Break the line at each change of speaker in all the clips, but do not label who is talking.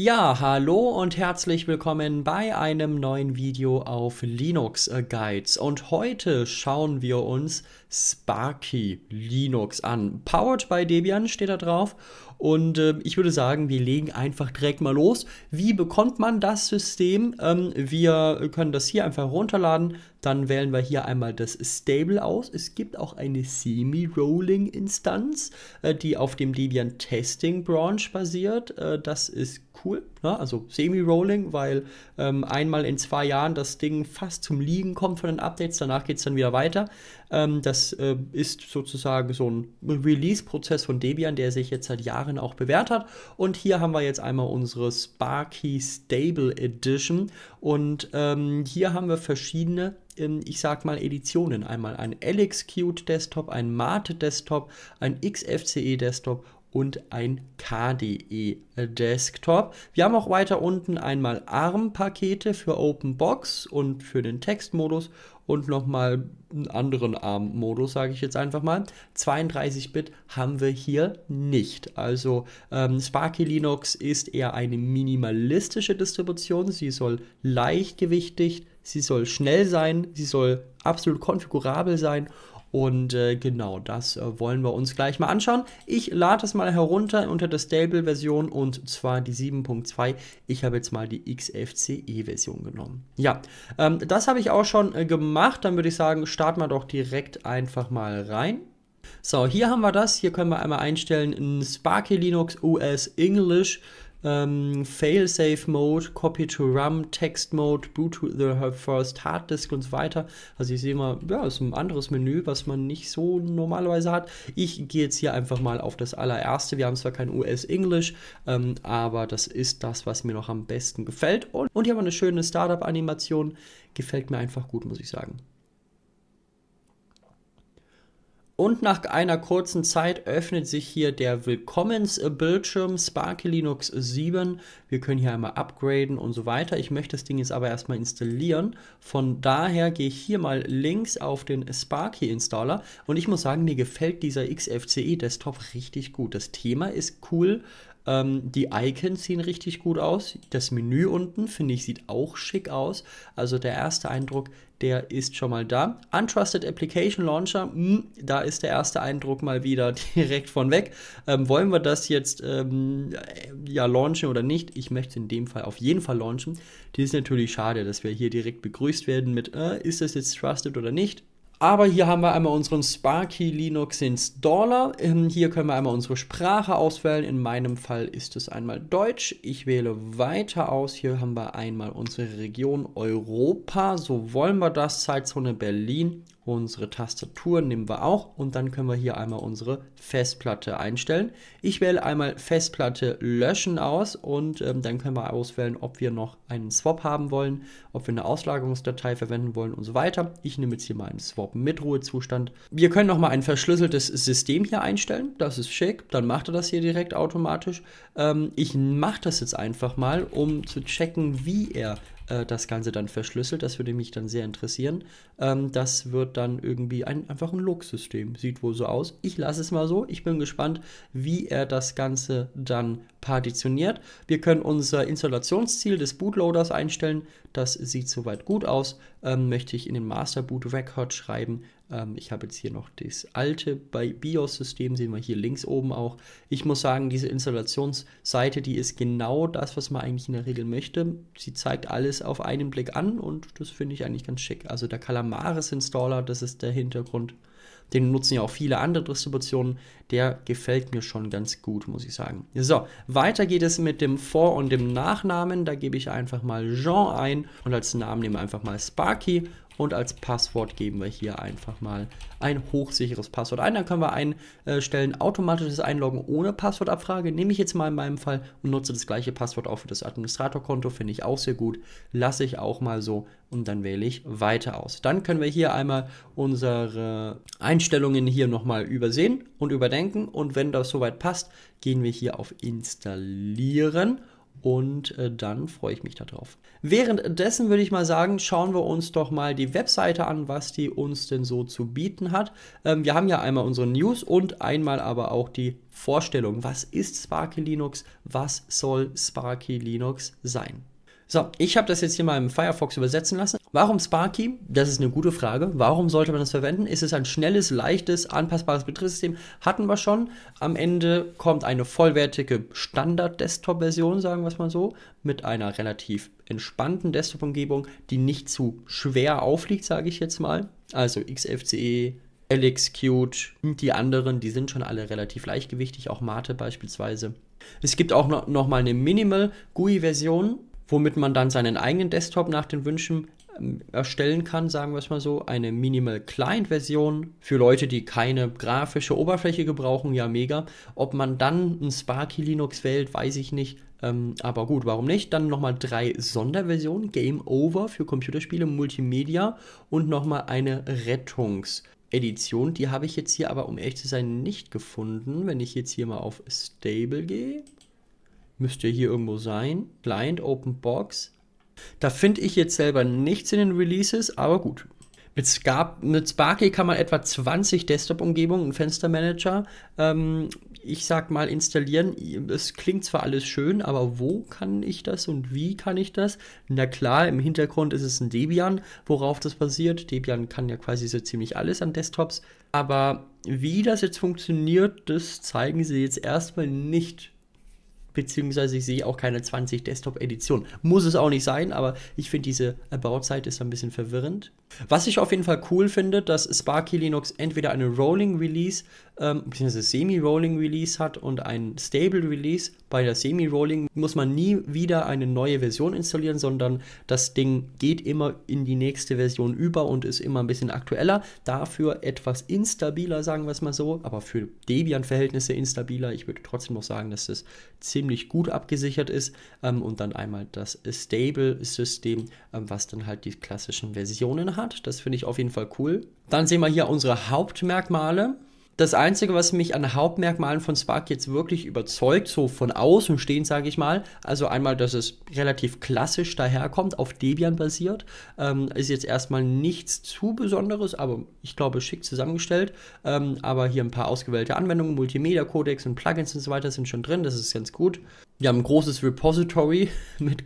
Ja, hallo und herzlich willkommen bei einem neuen Video auf Linux Guides. Und heute schauen wir uns Sparky Linux an. Powered by Debian steht da drauf. Und äh, ich würde sagen, wir legen einfach direkt mal los. Wie bekommt man das System? Ähm, wir können das hier einfach runterladen. Dann wählen wir hier einmal das Stable aus. Es gibt auch eine Semi-Rolling-Instanz, äh, die auf dem Debian Testing Branch basiert. Äh, das ist cool. Ne? Also Semi-Rolling, weil ähm, einmal in zwei Jahren das Ding fast zum Liegen kommt von den Updates, danach geht es dann wieder weiter. Ähm, das äh, ist sozusagen so ein Release-Prozess von Debian, der sich jetzt seit Jahren auch bewährt hat. Und hier haben wir jetzt einmal unsere Sparky Stable Edition und ähm, hier haben wir verschiedene ähm, ich sag mal, Editionen. Einmal ein LXQt Desktop, ein Mate Desktop, ein XFCE Desktop und ein KDE Desktop. Wir haben auch weiter unten einmal ARM-Pakete für OpenBox und für den Textmodus und nochmal einen anderen ARM-Modus, sage ich jetzt einfach mal. 32-Bit haben wir hier nicht. Also ähm, Sparky Linux ist eher eine minimalistische Distribution. Sie soll leichtgewichtig sie soll schnell sein, sie soll absolut konfigurabel sein und äh, genau, das äh, wollen wir uns gleich mal anschauen. Ich lade es mal herunter unter der Stable-Version und zwar die 7.2. Ich habe jetzt mal die XFCE-Version genommen. Ja, ähm, das habe ich auch schon äh, gemacht. Dann würde ich sagen, starten wir doch direkt einfach mal rein. So, hier haben wir das. Hier können wir einmal einstellen Sparky Linux US English ähm, Failsafe Mode, Copy to RAM, Text Mode, Bluetooth the First Hard Disk und so weiter. Also ich sehe mal, ja, ist ein anderes Menü, was man nicht so normalerweise hat. Ich gehe jetzt hier einfach mal auf das allererste. Wir haben zwar kein US-Englisch, ähm, aber das ist das, was mir noch am besten gefällt. Und, und hier haben wir eine schöne Startup-Animation. Gefällt mir einfach gut, muss ich sagen. Und nach einer kurzen Zeit öffnet sich hier der Willkommensbildschirm Sparky Linux 7. Wir können hier einmal upgraden und so weiter. Ich möchte das Ding jetzt aber erstmal installieren. Von daher gehe ich hier mal links auf den Sparky Installer. Und ich muss sagen, mir gefällt dieser XFCE Desktop richtig gut. Das Thema ist cool. Ähm, die Icons sehen richtig gut aus. Das Menü unten, finde ich, sieht auch schick aus. Also der erste Eindruck, der ist schon mal da. Untrusted Application Launcher, mh, hm, da ist der erste Eindruck mal wieder direkt von weg. Ähm, wollen wir das jetzt ähm, äh, ja launchen oder nicht? Ich möchte in dem Fall auf jeden Fall launchen. Die ist natürlich schade, dass wir hier direkt begrüßt werden mit, äh, ist das jetzt trusted oder nicht? Aber hier haben wir einmal unseren Sparky Linux Installer. Ähm, hier können wir einmal unsere Sprache auswählen. In meinem Fall ist es einmal Deutsch. Ich wähle weiter aus. Hier haben wir einmal unsere Region Europa. So wollen wir das. Zeitzone Berlin. Unsere Tastatur nehmen wir auch und dann können wir hier einmal unsere Festplatte einstellen. Ich wähle einmal Festplatte löschen aus und ähm, dann können wir auswählen, ob wir noch einen Swap haben wollen, ob wir eine Auslagerungsdatei verwenden wollen und so weiter. Ich nehme jetzt hier mal einen Swap mit Ruhezustand. Wir können nochmal ein verschlüsseltes System hier einstellen. Das ist schick. Dann macht er das hier direkt automatisch. Ähm, ich mache das jetzt einfach mal, um zu checken, wie er äh, das Ganze dann verschlüsselt. Das würde mich dann sehr interessieren. Ähm, das wird dann irgendwie ein, einfach ein look system Sieht wohl so aus. Ich lasse es mal so. Ich bin gespannt, wie er das Ganze dann partitioniert. Wir können unser Installationsziel des Bootloaders einstellen. Das sieht soweit gut aus. Ähm, möchte ich in den Master Boot Record schreiben. Ähm, ich habe jetzt hier noch das alte bei BIOS-System, sehen wir hier links oben auch. Ich muss sagen, diese Installationsseite, die ist genau das, was man eigentlich in der Regel möchte. Sie zeigt alles auf einen Blick an und das finde ich eigentlich ganz schick. Also der Calamaris Installer, das ist der Hintergrund. Den nutzen ja auch viele andere Distributionen. Der gefällt mir schon ganz gut, muss ich sagen. So, weiter geht es mit dem Vor- und dem Nachnamen. Da gebe ich einfach mal Jean ein und als Namen nehme einfach mal Sparky und als Passwort geben wir hier einfach mal ein hochsicheres Passwort ein. Dann können wir einstellen, äh, automatisches Einloggen ohne Passwortabfrage. Nehme ich jetzt mal in meinem Fall und nutze das gleiche Passwort auch für das Administratorkonto. Finde ich auch sehr gut. Lasse ich auch mal so und dann wähle ich weiter aus. Dann können wir hier einmal unsere Einstellungen hier nochmal übersehen und überdenken. Und wenn das soweit passt, gehen wir hier auf Installieren. Und äh, dann freue ich mich darauf. Währenddessen würde ich mal sagen, schauen wir uns doch mal die Webseite an, was die uns denn so zu bieten hat. Ähm, wir haben ja einmal unsere News und einmal aber auch die Vorstellung. Was ist Sparky Linux? Was soll Sparky Linux sein? So, ich habe das jetzt hier mal im Firefox übersetzen lassen. Warum Sparky? Das ist eine gute Frage. Warum sollte man das verwenden? Ist es ein schnelles, leichtes, anpassbares Betriebssystem? Hatten wir schon. Am Ende kommt eine vollwertige Standard-Desktop-Version, sagen wir es mal so, mit einer relativ entspannten Desktop-Umgebung, die nicht zu schwer aufliegt, sage ich jetzt mal. Also XFCE, LXQt und die anderen, die sind schon alle relativ leichtgewichtig, auch Mate beispielsweise. Es gibt auch noch, noch mal eine Minimal-GUI-Version, womit man dann seinen eigenen Desktop nach den Wünschen erstellen kann, sagen wir es mal so, eine Minimal Client Version für Leute, die keine grafische Oberfläche gebrauchen, ja mega. Ob man dann ein Sparky Linux wählt, weiß ich nicht. Ähm, aber gut, warum nicht? Dann nochmal drei Sonderversionen, Game Over für Computerspiele, Multimedia und nochmal eine Rettungs- Edition. Die habe ich jetzt hier aber, um ehrlich zu sein, nicht gefunden. Wenn ich jetzt hier mal auf Stable gehe, müsste hier irgendwo sein. Client, Open Box. Da finde ich jetzt selber nichts in den Releases, aber gut. Mit, Scar mit Sparky kann man etwa 20 Desktop-Umgebungen und Fenstermanager, ähm, ich sag mal, installieren. Es klingt zwar alles schön, aber wo kann ich das und wie kann ich das? Na klar, im Hintergrund ist es ein Debian, worauf das basiert. Debian kann ja quasi so ziemlich alles an Desktops. Aber wie das jetzt funktioniert, das zeigen sie jetzt erstmal nicht beziehungsweise ich sehe auch keine 20 Desktop-Edition. Muss es auch nicht sein, aber ich finde diese About-Zeit ist ein bisschen verwirrend. Was ich auf jeden Fall cool finde, dass Sparky Linux entweder eine Rolling Release ähm, beziehungsweise Semi-Rolling-Release hat und ein Stable-Release. Bei der Semi-Rolling muss man nie wieder eine neue Version installieren, sondern das Ding geht immer in die nächste Version über und ist immer ein bisschen aktueller. Dafür etwas instabiler, sagen wir es mal so, aber für Debian-Verhältnisse instabiler. Ich würde trotzdem noch sagen, dass das ziemlich gut abgesichert ist. Ähm, und dann einmal das Stable-System, ähm, was dann halt die klassischen Versionen hat. Das finde ich auf jeden Fall cool. Dann sehen wir hier unsere Hauptmerkmale das Einzige, was mich an Hauptmerkmalen von Spark jetzt wirklich überzeugt, so von außen stehen, sage ich mal, also einmal, dass es relativ klassisch daherkommt, auf Debian basiert, ähm, ist jetzt erstmal nichts zu Besonderes, aber ich glaube, schick zusammengestellt. Ähm, aber hier ein paar ausgewählte Anwendungen, multimedia codecs und Plugins und so weiter sind schon drin, das ist ganz gut. Wir haben ein großes Repository mit,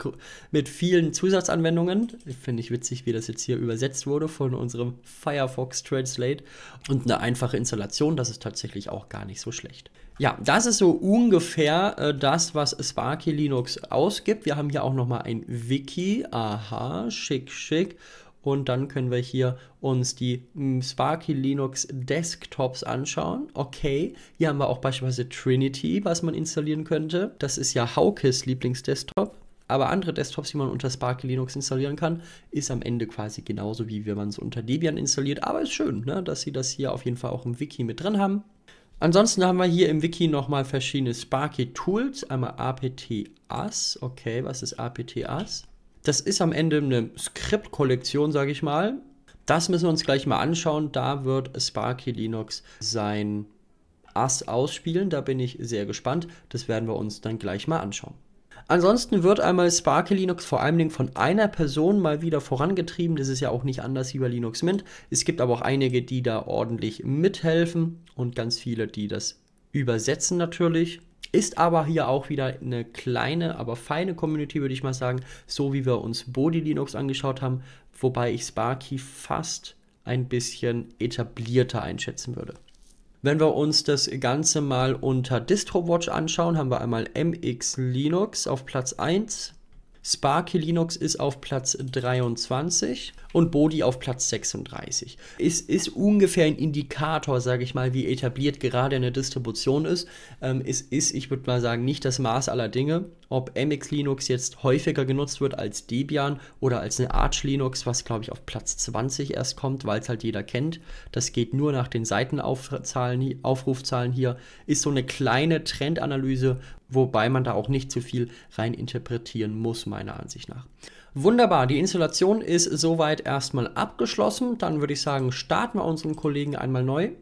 mit vielen Zusatzanwendungen. Finde ich witzig, wie das jetzt hier übersetzt wurde von unserem Firefox Translate. Und eine einfache Installation, das ist tatsächlich auch gar nicht so schlecht. Ja, das ist so ungefähr äh, das, was Sparky Linux ausgibt. Wir haben hier auch nochmal ein Wiki. Aha, schick, schick und dann können wir hier uns die hm, Sparky Linux Desktops anschauen. Okay, hier haben wir auch beispielsweise Trinity, was man installieren könnte. Das ist ja Haukes Lieblingsdesktop. Aber andere Desktops, die man unter Sparky Linux installieren kann, ist am Ende quasi genauso, wie wenn man es unter Debian installiert. Aber ist schön, ne, dass sie das hier auf jeden Fall auch im Wiki mit drin haben. Ansonsten haben wir hier im Wiki nochmal verschiedene Sparky Tools. Einmal apt-as. Okay, was ist apt-as? Das ist am Ende eine Skriptkollektion, sage ich mal. Das müssen wir uns gleich mal anschauen. Da wird Sparky Linux sein Ass ausspielen. Da bin ich sehr gespannt. Das werden wir uns dann gleich mal anschauen. Ansonsten wird einmal Sparky Linux vor allem von einer Person mal wieder vorangetrieben. Das ist ja auch nicht anders wie bei Linux Mint. Es gibt aber auch einige, die da ordentlich mithelfen und ganz viele, die das übersetzen natürlich. Ist aber hier auch wieder eine kleine, aber feine Community, würde ich mal sagen, so wie wir uns Body Linux angeschaut haben, wobei ich Sparky fast ein bisschen etablierter einschätzen würde. Wenn wir uns das Ganze mal unter DistroWatch anschauen, haben wir einmal MX Linux auf Platz 1, Sparky Linux ist auf Platz 23 und Bodi auf Platz 36. Es ist ungefähr ein Indikator, sage ich mal, wie etabliert gerade eine Distribution ist. Ähm, es ist, ich würde mal sagen, nicht das Maß aller Dinge ob MX Linux jetzt häufiger genutzt wird als Debian oder als eine Arch Linux, was glaube ich auf Platz 20 erst kommt, weil es halt jeder kennt. Das geht nur nach den Seitenaufrufzahlen hier. Ist so eine kleine Trendanalyse, wobei man da auch nicht zu viel rein interpretieren muss, meiner Ansicht nach. Wunderbar, die Installation ist soweit erstmal abgeschlossen. Dann würde ich sagen, starten wir unseren Kollegen einmal neu.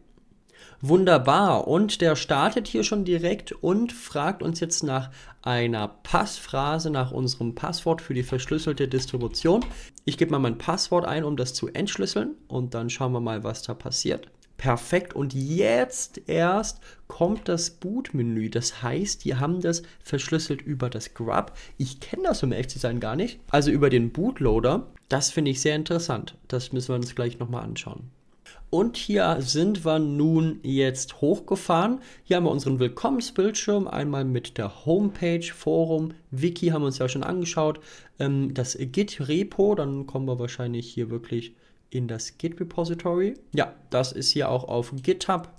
Wunderbar. Und der startet hier schon direkt und fragt uns jetzt nach einer Passphrase, nach unserem Passwort für die verschlüsselte Distribution. Ich gebe mal mein Passwort ein, um das zu entschlüsseln. Und dann schauen wir mal, was da passiert. Perfekt. Und jetzt erst kommt das Bootmenü. Das heißt, die haben das verschlüsselt über das Grub. Ich kenne das im FC zu sein gar nicht. Also über den Bootloader. Das finde ich sehr interessant. Das müssen wir uns gleich nochmal anschauen. Und hier sind wir nun jetzt hochgefahren. Hier haben wir unseren Willkommensbildschirm, einmal mit der Homepage, Forum, Wiki haben wir uns ja schon angeschaut, ähm, das Git-Repo, dann kommen wir wahrscheinlich hier wirklich in das Git-Repository. Ja, das ist hier auch auf GitHub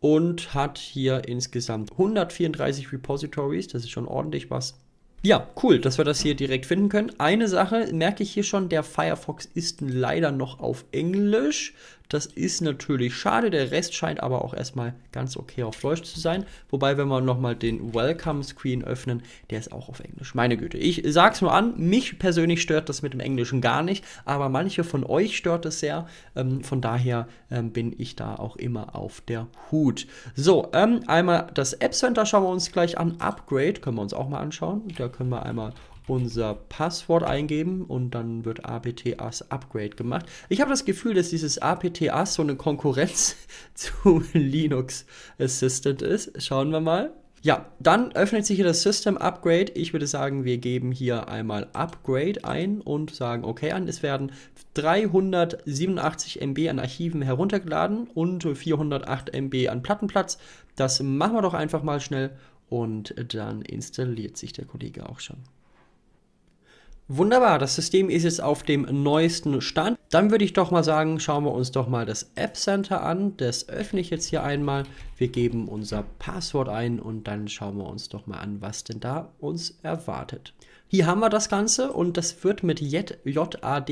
und hat hier insgesamt 134 Repositories, das ist schon ordentlich was. Ja, cool, dass wir das hier direkt finden können. Eine Sache merke ich hier schon, der Firefox ist leider noch auf Englisch. Das ist natürlich schade. Der Rest scheint aber auch erstmal ganz okay auf Deutsch zu sein. Wobei, wenn wir nochmal den Welcome-Screen öffnen, der ist auch auf Englisch. Meine Güte, ich sag's nur an, mich persönlich stört das mit dem Englischen gar nicht, aber manche von euch stört es sehr. Ähm, von daher ähm, bin ich da auch immer auf der Hut. So, ähm, einmal das App Center schauen wir uns gleich an. Upgrade können wir uns auch mal anschauen. Da können wir einmal unser Passwort eingeben und dann wird apt Upgrade gemacht. Ich habe das Gefühl, dass dieses APT-AS so eine Konkurrenz zu Linux Assistant ist. Schauen wir mal. Ja, dann öffnet sich hier das System Upgrade. Ich würde sagen, wir geben hier einmal Upgrade ein und sagen OK an. Es werden 387 MB an Archiven heruntergeladen und 408 MB an Plattenplatz. Das machen wir doch einfach mal schnell und dann installiert sich der Kollege auch schon. Wunderbar, das System ist jetzt auf dem neuesten Stand. Dann würde ich doch mal sagen, schauen wir uns doch mal das App Center an. Das öffne ich jetzt hier einmal. Wir geben unser Passwort ein und dann schauen wir uns doch mal an, was denn da uns erwartet. Hier haben wir das Ganze und das wird mit JAD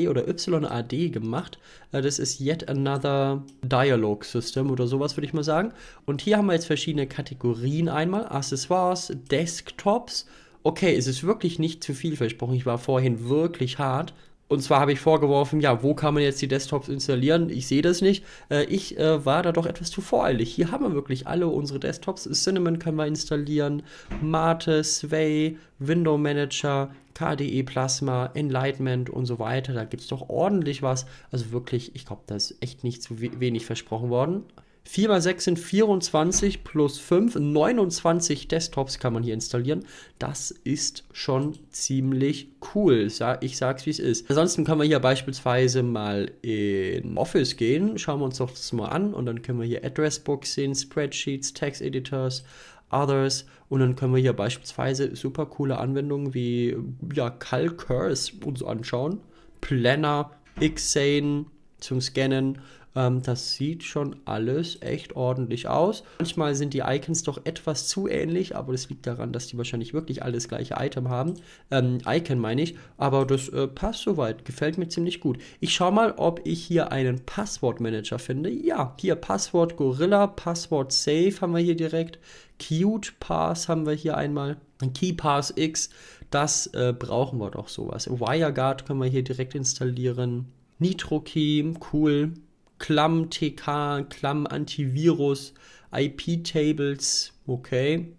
oder YAD gemacht. Äh, das ist Yet Another Dialog System oder sowas würde ich mal sagen. Und hier haben wir jetzt verschiedene Kategorien einmal. Accessoires, Desktops, okay, es ist wirklich nicht zu viel versprochen. Ich war vorhin wirklich hart. Und zwar habe ich vorgeworfen, ja, wo kann man jetzt die Desktops installieren? Ich sehe das nicht. Äh, ich äh, war da doch etwas zu voreilig. Hier haben wir wirklich alle unsere Desktops. Cinnamon können wir installieren, Mate, Sway, Window Manager, KDE Plasma, Enlightenment und so weiter. Da gibt es doch ordentlich was. Also wirklich, ich glaube, da ist echt nicht zu we wenig versprochen worden. 4 mal 6 sind 24 plus 5, 29 Desktops kann man hier installieren. Das ist schon ziemlich cool. Ich sag's wie es ist. Ansonsten können wir hier beispielsweise mal in Office gehen. Schauen wir uns doch das mal an und dann können wir hier Addressbooks sehen, Spreadsheets, Text Editors, Others und dann können wir hier beispielsweise super coole Anwendungen wie ja, CalCurse uns anschauen. Planner, Xane zum Scannen ähm, das sieht schon alles echt ordentlich aus. Manchmal sind die Icons doch etwas zu ähnlich, aber das liegt daran, dass die wahrscheinlich wirklich alles gleiche Item haben. Ähm, Icon meine ich, aber das äh, passt soweit, gefällt mir ziemlich gut. Ich schaue mal, ob ich hier einen Passwortmanager finde. Ja, hier Passwort Gorilla, Passwort Safe haben wir hier direkt. Cute Pass haben wir hier einmal. Key Pass X, das äh, brauchen wir doch sowas. WireGuard können wir hier direkt installieren. Nitro NitroKey, cool. Klamm TK, Klamm Antivirus, IP Tables, okay.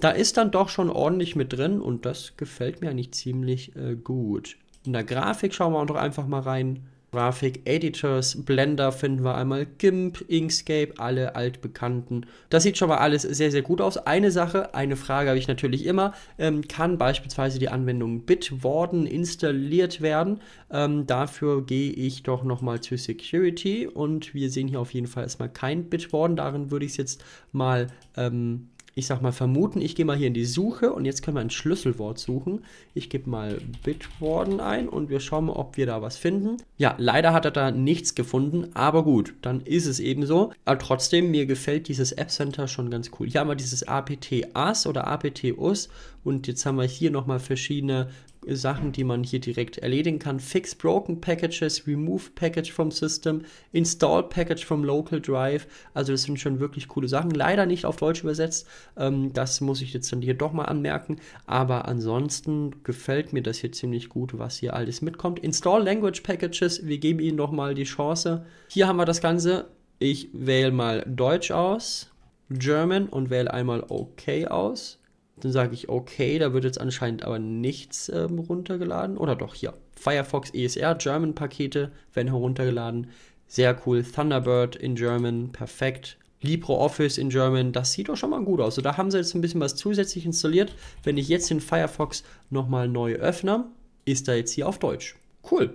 Da ist dann doch schon ordentlich mit drin und das gefällt mir eigentlich ziemlich äh, gut. In der Grafik schauen wir auch doch einfach mal rein. Grafik-Editors, Blender finden wir einmal, GIMP, Inkscape, alle altbekannten. Das sieht schon mal alles sehr, sehr gut aus. Eine Sache, eine Frage habe ich natürlich immer, ähm, kann beispielsweise die Anwendung Bitwarden installiert werden? Ähm, dafür gehe ich doch nochmal zu Security und wir sehen hier auf jeden Fall erstmal kein Bitwarden. Darin würde ich es jetzt mal ähm, ich sag mal, vermuten. Ich gehe mal hier in die Suche und jetzt können wir ein Schlüsselwort suchen. Ich gebe mal Bitwarden ein und wir schauen mal, ob wir da was finden. Ja, leider hat er da nichts gefunden, aber gut, dann ist es eben so. Aber trotzdem, mir gefällt dieses App Center schon ganz cool. Hier haben wir dieses APT-AS oder APT-US und jetzt haben wir hier nochmal verschiedene Sachen, die man hier direkt erledigen kann. Fix broken packages, remove package from system, install package from local drive. Also das sind schon wirklich coole Sachen. Leider nicht auf Deutsch übersetzt. Ähm, das muss ich jetzt dann hier doch mal anmerken. Aber ansonsten gefällt mir das hier ziemlich gut, was hier alles mitkommt. Install language packages. Wir geben Ihnen doch mal die Chance. Hier haben wir das Ganze. Ich wähle mal Deutsch aus, German und wähle einmal OK aus. Dann sage ich, okay, da wird jetzt anscheinend aber nichts ähm, runtergeladen. Oder doch, hier. Firefox ESR, German-Pakete werden heruntergeladen. Sehr cool. Thunderbird in German, perfekt. LibreOffice in German, das sieht doch schon mal gut aus. So, da haben sie jetzt ein bisschen was zusätzlich installiert. Wenn ich jetzt den Firefox nochmal neu öffne, ist er jetzt hier auf Deutsch. Cool.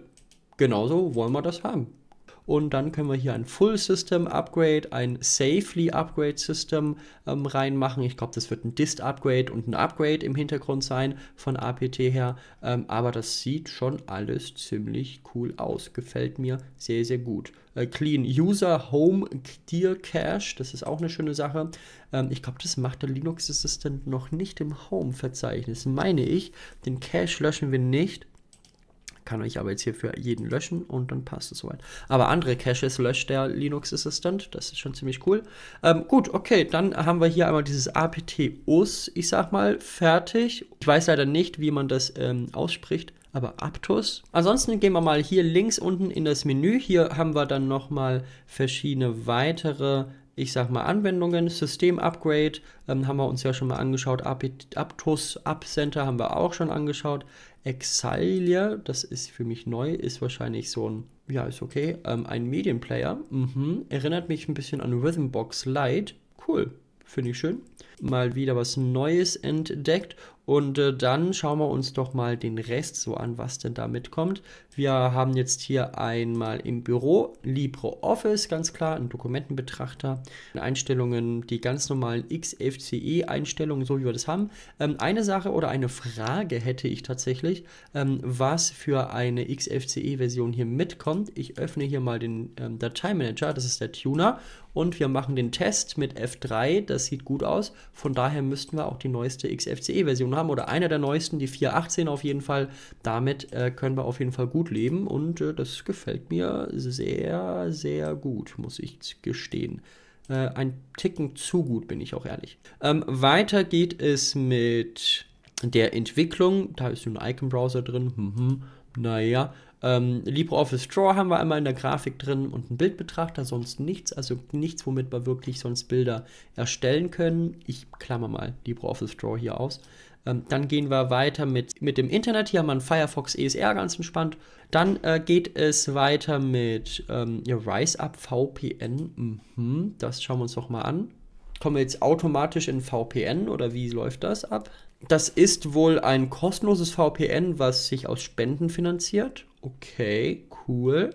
Genauso wollen wir das haben. Und dann können wir hier ein Full System Upgrade, ein Safely Upgrade System ähm, reinmachen. Ich glaube, das wird ein Dist Upgrade und ein Upgrade im Hintergrund sein von APT her. Ähm, aber das sieht schon alles ziemlich cool aus. Gefällt mir sehr, sehr gut. Äh, Clean User Home Dir Cache, das ist auch eine schöne Sache. Ähm, ich glaube, das macht der Linux Assistant noch nicht im Home-Verzeichnis, meine ich. Den Cache löschen wir nicht kann ich aber jetzt hier für jeden löschen und dann passt es soweit. Aber andere Caches löscht der Linux Assistant, das ist schon ziemlich cool. Ähm, gut, okay, dann haben wir hier einmal dieses APT-US, ich sag mal, fertig. Ich weiß leider nicht, wie man das ähm, ausspricht aber Aptus. Ansonsten gehen wir mal hier links unten in das Menü. Hier haben wir dann nochmal verschiedene weitere, ich sag mal, Anwendungen. System-Upgrade ähm, haben wir uns ja schon mal angeschaut. Aptus App Center haben wir auch schon angeschaut. Exilia, das ist für mich neu, ist wahrscheinlich so ein, ja, ist okay, ähm, ein Medienplayer. Mhm. Erinnert mich ein bisschen an Rhythmbox Lite. Cool, finde ich schön mal wieder was Neues entdeckt. Und äh, dann schauen wir uns doch mal den Rest so an, was denn da mitkommt. Wir haben jetzt hier einmal im Büro LibreOffice, ganz klar, einen Dokumentenbetrachter, Einstellungen, die ganz normalen XFCE-Einstellungen, so wie wir das haben. Ähm, eine Sache oder eine Frage hätte ich tatsächlich, ähm, was für eine XFCE-Version hier mitkommt. Ich öffne hier mal den ähm, Dateimanager, das ist der Tuner, und wir machen den Test mit F3, das sieht gut aus. Von daher müssten wir auch die neueste XFCE-Version haben oder eine der neuesten, die 4.18 auf jeden Fall. Damit äh, können wir auf jeden Fall gut leben und äh, das gefällt mir sehr, sehr gut, muss ich gestehen. Äh, ein Ticken zu gut, bin ich auch ehrlich. Ähm, weiter geht es mit der Entwicklung. Da ist ein Icon-Browser drin. Mhm. Naja, ähm, LibreOffice Draw haben wir einmal in der Grafik drin und ein Bildbetrachter, sonst nichts, also nichts, womit wir wirklich sonst Bilder erstellen können. Ich klammer mal LibreOffice Draw hier aus. Ähm, dann gehen wir weiter mit, mit dem Internet. Hier haben wir einen Firefox ESR ganz entspannt. Dann äh, geht es weiter mit ähm, ja, RiseUp VPN. Mhm, das schauen wir uns doch mal an. Kommen wir jetzt automatisch in VPN oder wie läuft das ab? Das ist wohl ein kostenloses VPN, was sich aus Spenden finanziert. Okay, cool.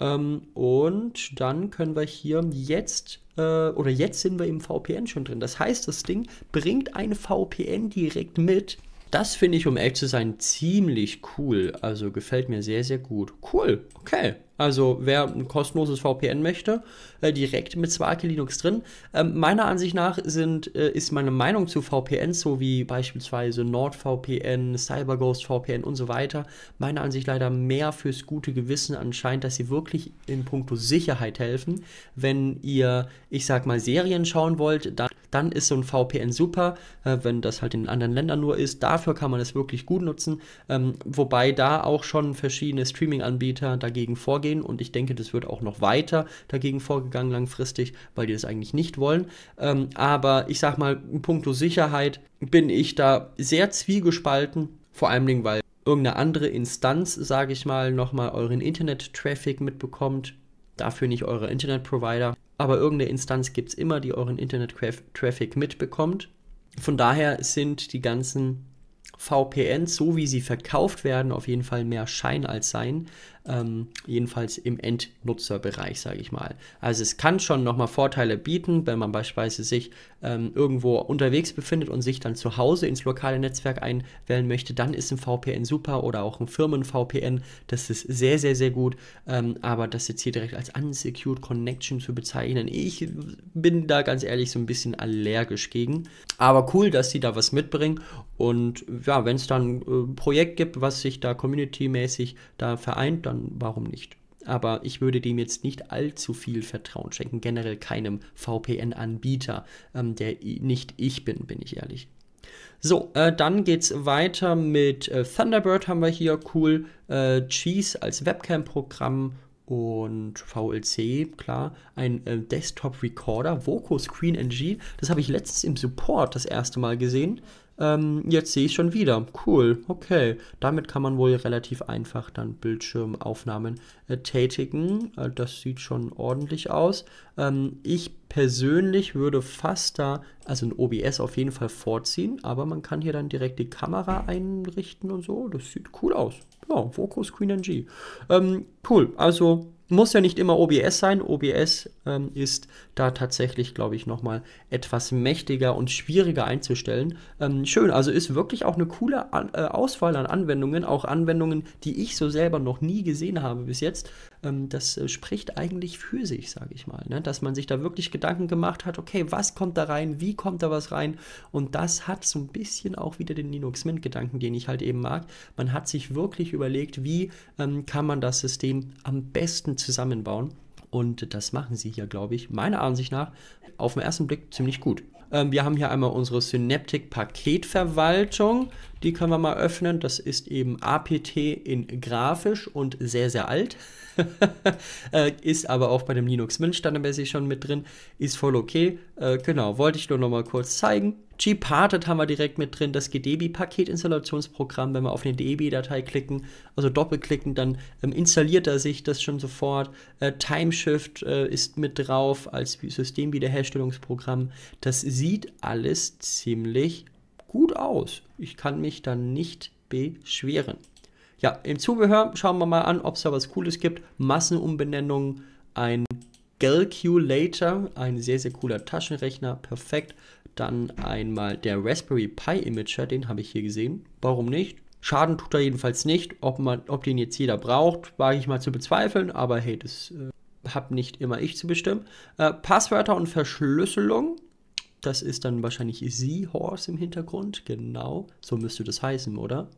Ähm, und dann können wir hier jetzt, äh, oder jetzt sind wir im VPN schon drin. Das heißt, das Ding bringt eine VPN direkt mit. Das finde ich, um ehrlich zu sein, ziemlich cool. Also gefällt mir sehr, sehr gut. Cool, okay. Also wer ein kostenloses VPN möchte, äh, direkt mit Swarke Linux drin. Ähm, meiner Ansicht nach sind, äh, ist meine Meinung zu VPNs, so wie beispielsweise NordVPN, CyberGhost VPN und so weiter, meiner Ansicht leider mehr fürs gute Gewissen anscheinend, dass sie wirklich in puncto Sicherheit helfen. Wenn ihr, ich sag mal, Serien schauen wollt, dann dann ist so ein VPN super, äh, wenn das halt in anderen Ländern nur ist. Dafür kann man es wirklich gut nutzen, ähm, wobei da auch schon verschiedene Streaming-Anbieter dagegen vorgehen und ich denke, das wird auch noch weiter dagegen vorgegangen langfristig, weil die das eigentlich nicht wollen. Ähm, aber ich sag mal, in puncto Sicherheit bin ich da sehr zwiegespalten, vor allem Dingen, weil irgendeine andere Instanz, sage ich mal, nochmal euren Internet-Traffic mitbekommt. Dafür nicht eure Internet-Provider aber irgendeine Instanz gibt es immer, die euren Internet-Traffic mitbekommt. Von daher sind die ganzen VPNs, so wie sie verkauft werden, auf jeden Fall mehr Schein als Sein. Ähm, jedenfalls im Endnutzerbereich, sage ich mal. Also es kann schon nochmal Vorteile bieten, wenn man beispielsweise sich ähm, irgendwo unterwegs befindet und sich dann zu Hause ins lokale Netzwerk einwählen möchte, dann ist ein VPN super oder auch ein Firmen-VPN. Das ist sehr, sehr, sehr gut. Ähm, aber das jetzt hier direkt als Unsecured Connection zu bezeichnen, ich bin da ganz ehrlich so ein bisschen allergisch gegen. Aber cool, dass sie da was mitbringen. Und ja, wenn es dann ein äh, Projekt gibt, was sich da community-mäßig da vereint, dann kann, warum nicht? Aber ich würde dem jetzt nicht allzu viel Vertrauen schenken, generell keinem VPN-Anbieter, ähm, der nicht ich bin, bin ich ehrlich. So, äh, dann geht's weiter mit äh, Thunderbird haben wir hier cool, äh, Cheese als Webcam-Programm und VLC, klar, ein äh, Desktop-Recorder, Voco Screen NG, das habe ich letztens im Support das erste Mal gesehen. Ähm, jetzt sehe ich schon wieder. Cool, okay. Damit kann man wohl relativ einfach dann Bildschirmaufnahmen äh, tätigen. Äh, das sieht schon ordentlich aus. Ähm, ich persönlich würde fast da, also ein OBS auf jeden Fall vorziehen, aber man kann hier dann direkt die Kamera einrichten und so. Das sieht cool aus. Ja, Voco Screen NG. Ähm, cool, also muss ja nicht immer OBS sein. OBS ähm, ist da tatsächlich, glaube ich, nochmal etwas mächtiger und schwieriger einzustellen. Ähm, schön, also ist wirklich auch eine coole an äh, Auswahl an Anwendungen, auch Anwendungen, die ich so selber noch nie gesehen habe bis jetzt. Ähm, das äh, spricht eigentlich für sich, sage ich mal. Ne? Dass man sich da wirklich Gedanken gemacht hat, okay, was kommt da rein, wie kommt da was rein? Und das hat so ein bisschen auch wieder den Linux Mint-Gedanken, den ich halt eben mag. Man hat sich wirklich überlegt, wie ähm, kann man das System am besten zusammenbauen. Und das machen sie hier, glaube ich, meiner Ansicht nach auf den ersten Blick ziemlich gut. Ähm, wir haben hier einmal unsere Synaptic-Paketverwaltung. Die können wir mal öffnen. Das ist eben APT in grafisch und sehr, sehr alt. Äh, ist aber auch bei dem Linux Mint standardmäßig schon mit drin. Ist voll okay. Äh, genau, wollte ich nur noch mal kurz zeigen. Gparted haben wir direkt mit drin, das GDB-Paketinstallationsprogramm. Wenn wir auf eine db datei klicken, also doppelklicken, dann ähm, installiert er sich das schon sofort. Äh, Timeshift äh, ist mit drauf als Systemwiederherstellungsprogramm. Das sieht alles ziemlich gut aus. Ich kann mich dann nicht beschweren. Ja, im Zubehör schauen wir mal an, ob es da was Cooles gibt. Massenumbenennung, ein Calculator, ein sehr, sehr cooler Taschenrechner, perfekt. Dann einmal der Raspberry Pi Imager, den habe ich hier gesehen. Warum nicht? Schaden tut er jedenfalls nicht. Ob, man, ob den jetzt jeder braucht, wage ich mal zu bezweifeln, aber hey, das äh, habe nicht immer ich zu bestimmen. Äh, Passwörter und Verschlüsselung. Das ist dann wahrscheinlich Seahorse im Hintergrund, genau. So müsste das heißen, oder?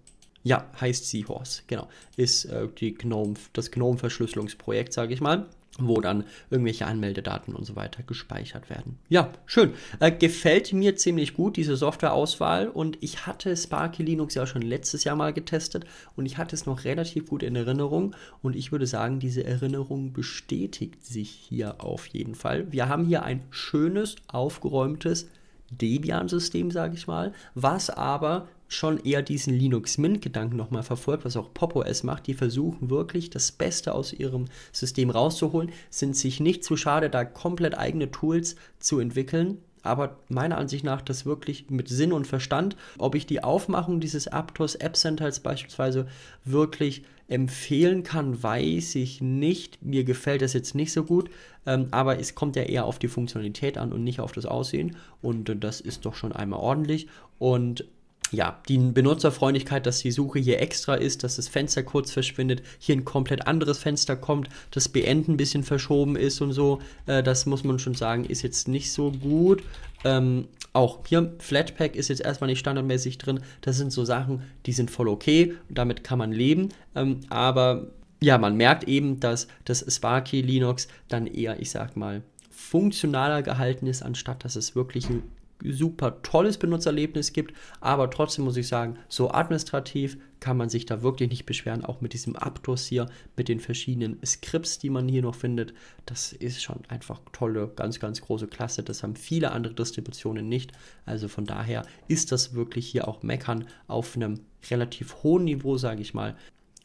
Ja, heißt Seahorse, genau. Ist äh, die Gnome, das Gnome-Verschlüsselungsprojekt, sage ich mal wo dann irgendwelche Anmeldedaten und so weiter gespeichert werden. Ja, schön. Äh, gefällt mir ziemlich gut diese Softwareauswahl und ich hatte Sparky Linux ja schon letztes Jahr mal getestet und ich hatte es noch relativ gut in Erinnerung und ich würde sagen, diese Erinnerung bestätigt sich hier auf jeden Fall. Wir haben hier ein schönes, aufgeräumtes Debian-System, sage ich mal, was aber schon eher diesen Linux-Mint-Gedanken nochmal verfolgt, was auch PopOS macht. Die versuchen wirklich das Beste aus ihrem System rauszuholen, sind sich nicht zu schade, da komplett eigene Tools zu entwickeln. Aber meiner Ansicht nach das wirklich mit Sinn und Verstand, ob ich die Aufmachung dieses Aptos App Centers beispielsweise wirklich empfehlen kann, weiß ich nicht. Mir gefällt das jetzt nicht so gut, ähm, aber es kommt ja eher auf die Funktionalität an und nicht auf das Aussehen. Und äh, das ist doch schon einmal ordentlich. Und ja, die Benutzerfreundlichkeit, dass die Suche hier extra ist, dass das Fenster kurz verschwindet, hier ein komplett anderes Fenster kommt, das Beenden ein bisschen verschoben ist und so, äh, das muss man schon sagen, ist jetzt nicht so gut. Ähm, auch hier Flatpak ist jetzt erstmal nicht standardmäßig drin. Das sind so Sachen, die sind voll okay und damit kann man leben. Ähm, aber ja, man merkt eben, dass das Sparky Linux dann eher, ich sag mal, funktionaler gehalten ist, anstatt dass es wirklich ein super tolles Benutzererlebnis gibt, aber trotzdem muss ich sagen, so administrativ kann man sich da wirklich nicht beschweren, auch mit diesem Abdruss hier, mit den verschiedenen Skripts, die man hier noch findet, das ist schon einfach tolle, ganz, ganz große Klasse, das haben viele andere Distributionen nicht, also von daher ist das wirklich hier auch meckern auf einem relativ hohen Niveau, sage ich mal,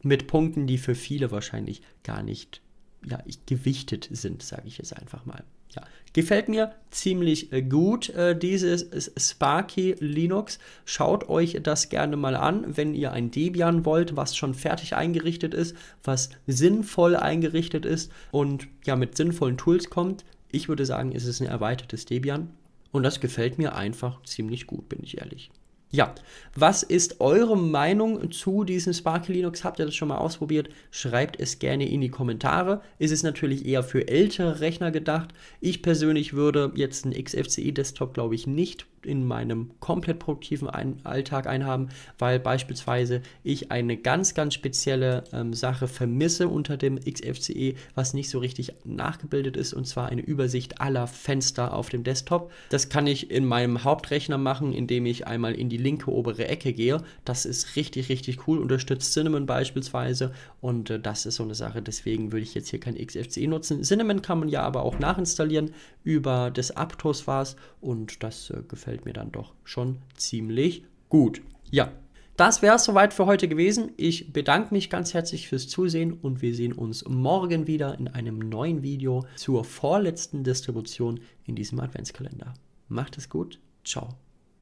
mit Punkten, die für viele wahrscheinlich gar nicht ja, gewichtet sind, sage ich jetzt einfach mal. Ja, gefällt mir ziemlich äh, gut, äh, dieses Sparky Linux. Schaut euch das gerne mal an, wenn ihr ein Debian wollt, was schon fertig eingerichtet ist, was sinnvoll eingerichtet ist und ja mit sinnvollen Tools kommt. Ich würde sagen, es ist ein erweitertes Debian und das gefällt mir einfach ziemlich gut, bin ich ehrlich. Ja, was ist eure Meinung zu diesem Sparky Linux? Habt ihr das schon mal ausprobiert? Schreibt es gerne in die Kommentare. Ist es natürlich eher für ältere Rechner gedacht. Ich persönlich würde jetzt einen XFCE-Desktop, glaube ich, nicht in meinem komplett produktiven ein Alltag einhaben, weil beispielsweise ich eine ganz, ganz spezielle ähm, Sache vermisse unter dem XFCE, was nicht so richtig nachgebildet ist, und zwar eine Übersicht aller Fenster auf dem Desktop. Das kann ich in meinem Hauptrechner machen, indem ich einmal in die linke obere Ecke gehe. Das ist richtig, richtig cool. Unterstützt Cinnamon beispielsweise. Und äh, das ist so eine Sache. Deswegen würde ich jetzt hier kein XFCE nutzen. Cinnamon kann man ja aber auch nachinstallieren über das Aptos was Und das äh, gefällt mir dann doch schon ziemlich gut. Ja, das wäre es soweit für heute gewesen. Ich bedanke mich ganz herzlich fürs Zusehen und wir sehen uns morgen wieder in einem neuen Video zur vorletzten Distribution in diesem Adventskalender. Macht es gut, ciao.